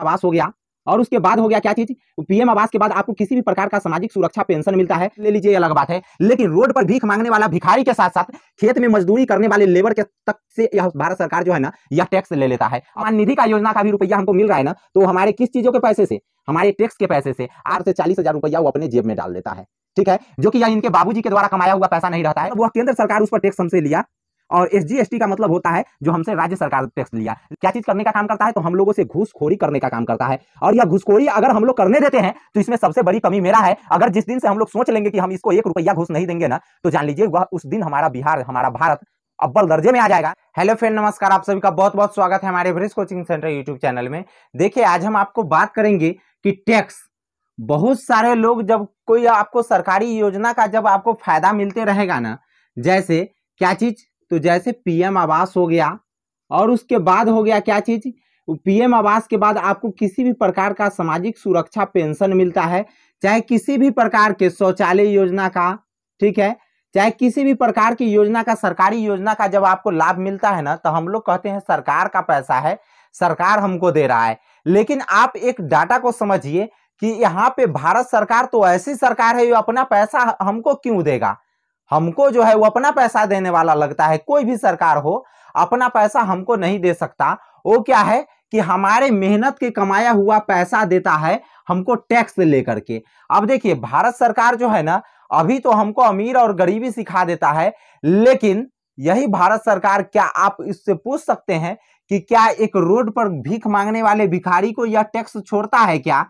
आवास हो गया और उसके बाद हो गया क्या चीज पीएम आवास के बाद आपको किसी भी प्रकार का सामाजिक सुरक्षा पेंशन मिलता है ले लीजिए अलग बात है लेकिन रोड पर भीख मांगने वाला भिखारी के साथ साथ खेत में मजदूरी करने वाले लेबर के तक से यह भारत सरकार जो है ना यह टैक्स ले लेता है और निधि का योजना का भी रुपया हमको मिल रहा है ना तो हमारे किस चीजों के पैसे से हमारे टैक्स के पैसे से आठ से चालीस हजार रुपया वो अपने जेब में डाल देता है ठीक है जो कि यह इनके बाबूजी के द्वारा कमाया हुआ पैसा नहीं रहता है वो केंद्र सरकार उस पर टैक्स हमसे लिया और एस का मतलब होता है जो हमसे राज्य सरकार टैक्स लिया क्या चीज करने का काम करता है तो हम लोगों से घूसखोरी करने का काम करता है और यह घुसखोरी अगर हम लोग करने देते हैं तो इसमें सबसे बड़ी कमी मेरा है अगर जिस दिन से हम लोग सोच लेंगे कि हम इसको एक रुपया घुस नहीं देंगे ना तो जान लीजिए वह उस दिन हमारा बिहार हमारा भारत अब्बल दर्जे में आ जाएगा हेलो फ्रेंड नमस्कार आप सभी का बहुत बहुत स्वागत है हमारे bridge coaching centre YouTube channel में देखिए आज हम आपको बात करेंगे कि टैक्स बहुत सारे लोग जब कोई आपको सरकारी योजना का जब आपको फायदा मिलते रहेगा ना जैसे क्या चीज तो जैसे पीएम आवास हो गया और उसके बाद हो गया क्या चीज़ पीएम आवास के बाद आपको किसी भी प्रकार का सामाजिक सुरक्षा पेंशन मिलता है चाहे किसी भी प्रकार के शौचालय योजना का ठीक है चाहे किसी भी प्रकार की योजना का सरकारी योजना का जब आपको लाभ मिलता है ना तो हम लोग कहते हैं सरकार का पैसा है सरकार हमको दे रहा है लेकिन आप एक डाटा को समझिए कि यहाँ पे भारत सरकार तो ऐसी सरकार है जो अपना पैसा हमको क्यों देगा हमको जो है वो अपना पैसा देने वाला लगता है कोई भी सरकार हो अपना पैसा हमको नहीं दे सकता वो क्या है कि हमारे मेहनत के कमाया हुआ पैसा देता है हमको टैक्स लेकर के अब देखिए भारत सरकार जो है ना अभी तो हमको अमीर और गरीबी सिखा देता है लेकिन यही भारत सरकार क्या आप इससे पूछ सकते हैं कि क्या एक रोड पर भीख मांगने वाले भिखारी को यह टैक्स छोड़ता है क्या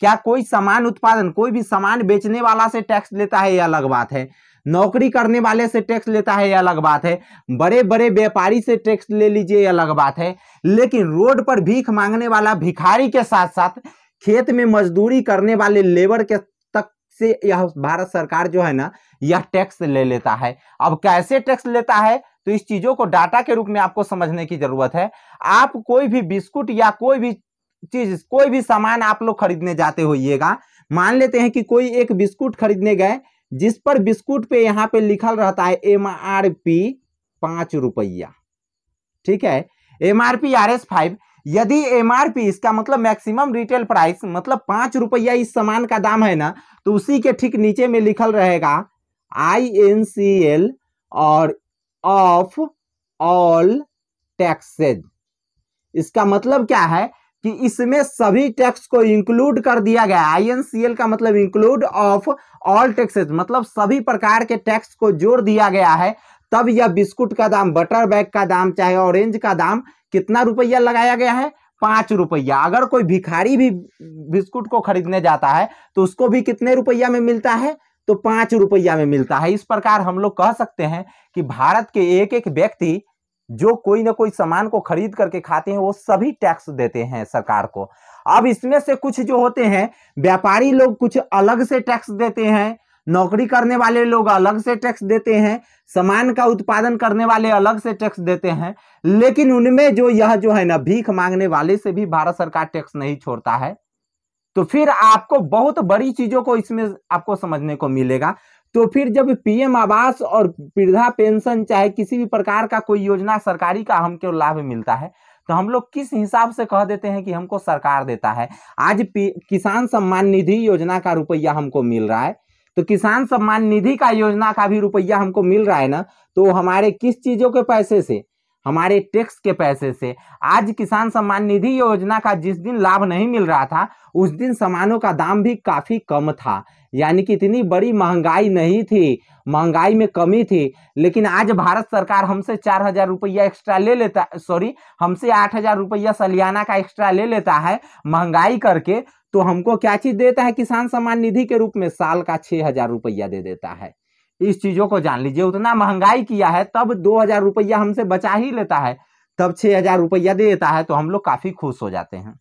क्या कोई सामान उत्पादन कोई भी सामान बेचने वाला से टैक्स लेता है यह अलग बात है नौकरी करने वाले से टैक्स लेता है ये अलग बात है बड़े बड़े व्यापारी से टैक्स ले लीजिए ये अलग बात है लेकिन रोड पर भीख मांगने वाला भिखारी के साथ साथ खेत में मजदूरी करने वाले लेबर के तक से यह भारत सरकार जो है ना यह टैक्स ले लेता है अब कैसे टैक्स लेता है तो इस चीजों को डाटा के रूप में आपको समझने की जरूरत है आप कोई भी बिस्कुट या कोई भी चीज कोई भी सामान आप लोग खरीदने जाते होइएगा मान लेते हैं कि कोई एक बिस्कुट खरीदने गए जिस पर बिस्कुट पे यहाँ पे लिखल रहता है एम आर पी पांच रुपया ठीक है M R P R S five यदि एम आर पी इसका मतलब मैक्सिमम रिटेल प्राइस मतलब पांच रुपया इस सामान का दाम है ना तो उसी के ठीक नीचे में लिखल रहेगा आई एन सी एल और ऑफ ऑल टैक्सेज इसका मतलब क्या है कि इसमें सभी टैक्स को इंक्लूड कर दिया गया आईएनसीएल का मतलब इंक्लूड ऑफ ऑल टैक्सेस मतलब सभी प्रकार के टैक्स को जोड़ दिया गया है तब यह बिस्कुट का दाम बटर बैग का दाम चाहे ऑरेंज का दाम कितना रुपया लगाया गया है पांच रुपया अगर कोई भिखारी भी बिस्कुट को खरीदने जाता है तो उसको भी कितने रुपया में मिलता है तो पांच रुपया में मिलता है इस प्रकार हम लोग कह सकते हैं कि भारत के एक एक व्यक्ति जो कोई ना कोई सामान को खरीद करके खाते हैं वो सभी टैक्स देते हैं सरकार को अब इसमें से कुछ जो होते हैं व्यापारी लोग कुछ अलग से टैक्स देते हैं नौकरी करने वाले लोग अलग से टैक्स देते हैं सामान का उत्पादन करने वाले अलग से टैक्स देते हैं लेकिन उनमें जो यह जो है ना भीख मांगने वाले से भी भारत सरकार टैक्स नहीं छोड़ता है तो फिर आपको बहुत बड़ी चीजों को इसमें आपको समझने को मिलेगा तो फिर जब पीएम आवास और वृद्धा पेंशन चाहे किसी भी प्रकार का कोई योजना सरकारी का हमको लाभ मिलता है तो हम लोग किस हिसाब से कह देते हैं कि हमको सरकार देता है आज किसान सम्मान निधि योजना का रुपया हमको मिल रहा है तो किसान सम्मान निधि का योजना का भी रुपया हमको मिल रहा है ना तो हमारे किस चीज़ों के पैसे से हमारे टैक्स के पैसे से आज किसान सम्मान निधि योजना का जिस दिन लाभ नहीं मिल रहा था उस दिन सामानों का दाम भी काफ़ी कम था यानी कि इतनी बड़ी महंगाई नहीं थी महंगाई में कमी थी लेकिन आज भारत सरकार हमसे चार हजार रुपया एक्स्ट्रा ले लेता सॉरी हमसे आठ हजार रुपया सलियाना का एक्स्ट्रा ले लेता है महंगाई करके तो हमको क्या चीज देता है किसान सम्मान निधि के रूप में साल का छह हजार रुपया दे देता है इस चीजों को जान लीजिए उतना महंगाई किया है तब दो हजार रुपया हमसे बचा ही लेता है तब छह हजार रुपया दे देता है तो हम लोग काफी खुश हो जाते हैं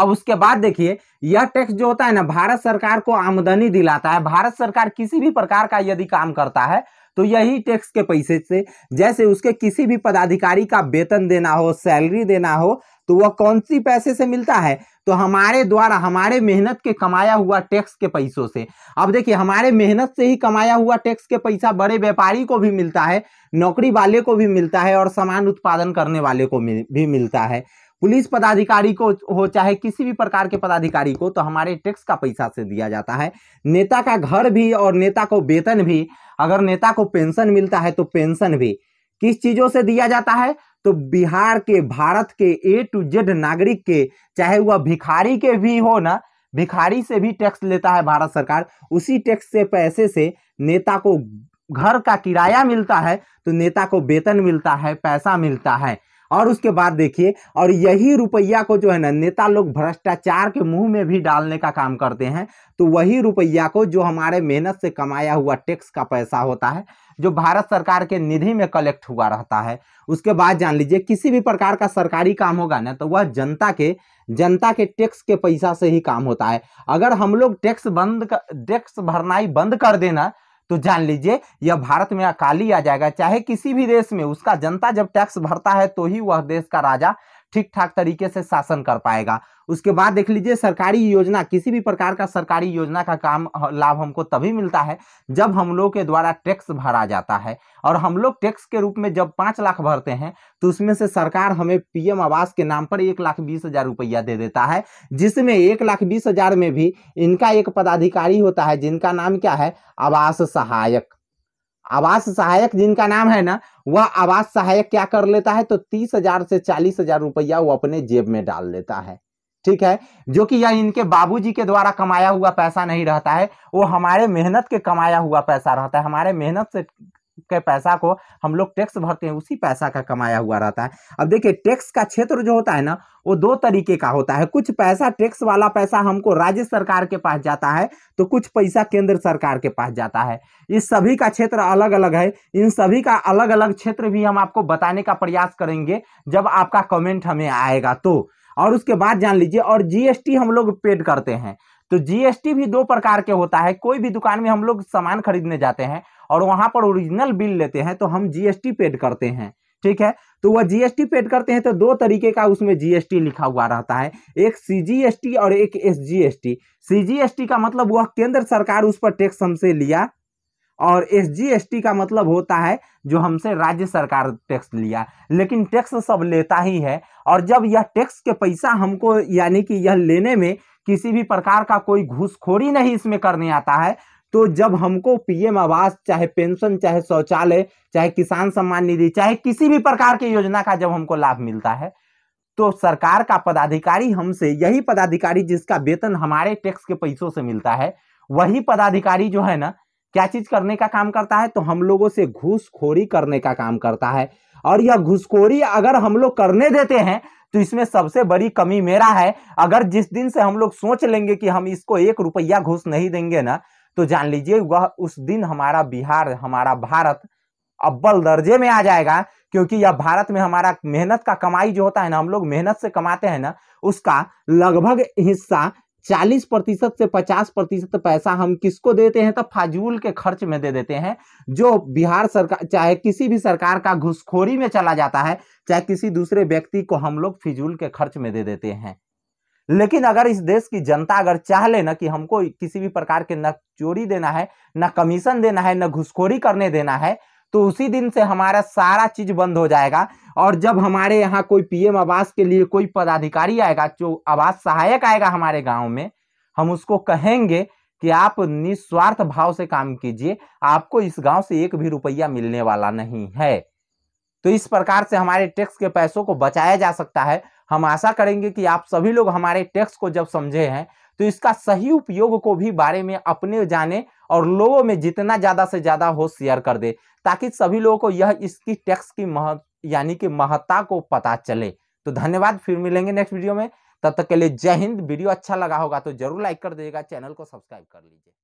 अब उसके बाद देखिए यह टैक्स जो होता है ना भारत सरकार को आमदनी दिलाता है भारत सरकार किसी भी प्रकार का यदि काम करता है तो यही टैक्स के पैसे से जैसे उसके किसी भी पदाधिकारी का वेतन देना हो सैलरी देना हो तो वह कौन सी पैसे से मिलता है तो हमारे द्वारा हमारे मेहनत के कमाया हुआ टैक्स के पैसों से अब देखिए हमारे मेहनत से ही कमाया हुआ टैक्स के पैसा बड़े व्यापारी को भी मिलता है नौकरी वाले को भी मिलता है और सामान उत्पादन करने वाले को भी मिलता है पुलिस पदाधिकारी को हो चाहे किसी भी प्रकार के पदाधिकारी को तो हमारे टैक्स का पैसा से दिया जाता है नेता का घर भी और नेता को वेतन भी अगर नेता को पेंशन मिलता है तो पेंशन भी किस चीज़ों से दिया जाता है तो बिहार के भारत के ए टू जेड नागरिक के चाहे वह भिखारी के भी हो ना भिखारी से भी टैक्स लेता है भारत सरकार उसी टैक्स से पैसे से नेता को घर का किराया मिलता है तो नेता को वेतन मिलता है पैसा मिलता है और उसके बाद देखिए और यही रुपया को जो है ना नेता लोग भ्रष्टाचार के मुंह में भी डालने का काम करते हैं तो वही रुपया को जो हमारे मेहनत से कमाया हुआ टैक्स का पैसा होता है जो भारत सरकार के निधि में कलेक्ट हुआ रहता है उसके बाद जान लीजिए किसी भी प्रकार का सरकारी काम होगा ना तो वह जनता के जनता के टैक्स के पैसा से ही काम होता है अगर हम लोग टैक्स बंद टैक्स भरनाई बंद कर देना तो जान लीजिए यह भारत में अकाली आ जाएगा चाहे किसी भी देश में उसका जनता जब टैक्स भरता है तो ही वह देश का राजा ठीक ठाक तरीके से शासन कर पाएगा उसके बाद देख लीजिए सरकारी योजना किसी भी प्रकार का सरकारी योजना का काम लाभ हमको तभी मिलता है जब हम लोग के द्वारा टैक्स भरा जाता है और हम लोग टैक्स के रूप में जब पाँच लाख भरते हैं तो उसमें से सरकार हमें पीएम आवास के नाम पर एक लाख बीस हजार रुपया दे देता है जिसमें एक लाख बीस हजार में भी इनका एक पदाधिकारी होता है जिनका नाम क्या है आवास सहायक आवास सहायक जिनका नाम है ना वह आवास सहायक क्या कर लेता है तो तीस हजार से चालीस हजार रुपया वो अपने जेब में डाल लेता है ठीक है जो कि यह इनके बाबूजी के द्वारा कमाया हुआ पैसा नहीं रहता है वो हमारे मेहनत के कमाया हुआ पैसा रहता है हमारे मेहनत से के पैसा को हम लोग टैक्स भरते हैं उसी पैसा का कमाया हुआ रहता है अब देखिए टैक्स का क्षेत्र जो होता है ना वो दो तरीके का होता है कुछ पैसा टैक्स वाला पैसा हमको राज्य सरकार के पास जाता है तो कुछ पैसा केंद्र सरकार के पास जाता है इस सभी का क्षेत्र अलग अलग है इन सभी का अलग अलग क्षेत्र भी हम आपको बताने का प्रयास करेंगे जब आपका कमेंट हमें आएगा तो और उसके बाद जान लीजिए और जीएसटी हम लोग पेड करते हैं तो जीएसटी भी दो प्रकार के होता है कोई भी दुकान में हम लोग सामान खरीदने जाते हैं और वहां पर ओरिजिनल बिल लेते हैं तो हम जीएसटी पेड करते हैं ठीक है तो वह जीएसटी पेड करते हैं तो दो तरीके का उसमें जीएसटी लिखा हुआ रहता है एक सीजीएसटी और एक एसजीएसटी सीजीएसटी का मतलब वह केंद्र सरकार उस पर टैक्स हमसे लिया और एसजीएसटी का मतलब होता है जो हमसे राज्य सरकार टैक्स लिया लेकिन टैक्स सब लेता ही है और जब यह टैक्स के पैसा हमको यानी कि यह लेने में किसी भी प्रकार का कोई घुसखोरी नहीं इसमें करने आता है तो जब हमको पीएम आवास चाहे पेंशन चाहे शौचालय चाहे किसान सम्मान निधि चाहे किसी भी प्रकार की योजना का जब हमको लाभ मिलता है तो सरकार का पदाधिकारी हमसे यही पदाधिकारी जिसका वेतन हमारे टैक्स के पैसों से मिलता है वही पदाधिकारी जो है ना क्या चीज करने का काम करता है तो हम लोगों से घूसखोरी करने का काम करता है और यह घुसखोरी अगर हम लोग करने देते हैं तो इसमें सबसे बड़ी कमी मेरा है अगर जिस दिन से हम लोग सोच लेंगे कि हम इसको एक रुपया घुस नहीं देंगे ना तो जान लीजिए वह उस दिन हमारा बिहार हमारा भारत अब्बल दर्जे में आ जाएगा क्योंकि यह भारत में हमारा मेहनत का कमाई जो होता है ना हम लोग मेहनत से कमाते हैं ना उसका लगभग हिस्सा चालीस प्रतिशत से पचास प्रतिशत पैसा हम किसको देते हैं तो फाजूल के खर्च में दे देते हैं जो बिहार सरकार चाहे किसी भी सरकार का घुसखोरी में चला जाता है चाहे किसी दूसरे व्यक्ति को हम लोग फिजूल के खर्च में दे देते हैं लेकिन अगर इस देश की जनता अगर चाह ले ना कि हमको किसी भी प्रकार के न चोरी देना है न कमीशन देना है न घुसखोरी करने देना है तो उसी दिन से हमारा सारा चीज बंद हो जाएगा और जब हमारे यहाँ कोई पीएम आवास के लिए कोई पदाधिकारी आएगा जो आवास सहायक आएगा हमारे गाँव में हम उसको कहेंगे कि आप निस्वार्थ भाव से काम कीजिए आपको इस गांव से एक भी रुपया मिलने वाला नहीं है तो इस प्रकार से हमारे टैक्स के पैसों को बचाया जा सकता है हम आशा करेंगे कि आप सभी लोग हमारे टेक्स्ट को जब समझे हैं तो इसका सही उपयोग को भी बारे में अपने जाने और लोगों में जितना ज़्यादा से ज़्यादा हो शेयर कर दे ताकि सभी लोगों को यह इसकी टैक्स की मह यानी कि महत्ता को पता चले तो धन्यवाद फिर मिलेंगे नेक्स्ट वीडियो में तब तक के लिए जय हिंद वीडियो अच्छा लगा होगा तो जरूर लाइक कर दीजिएगा चैनल को सब्सक्राइब कर लीजिए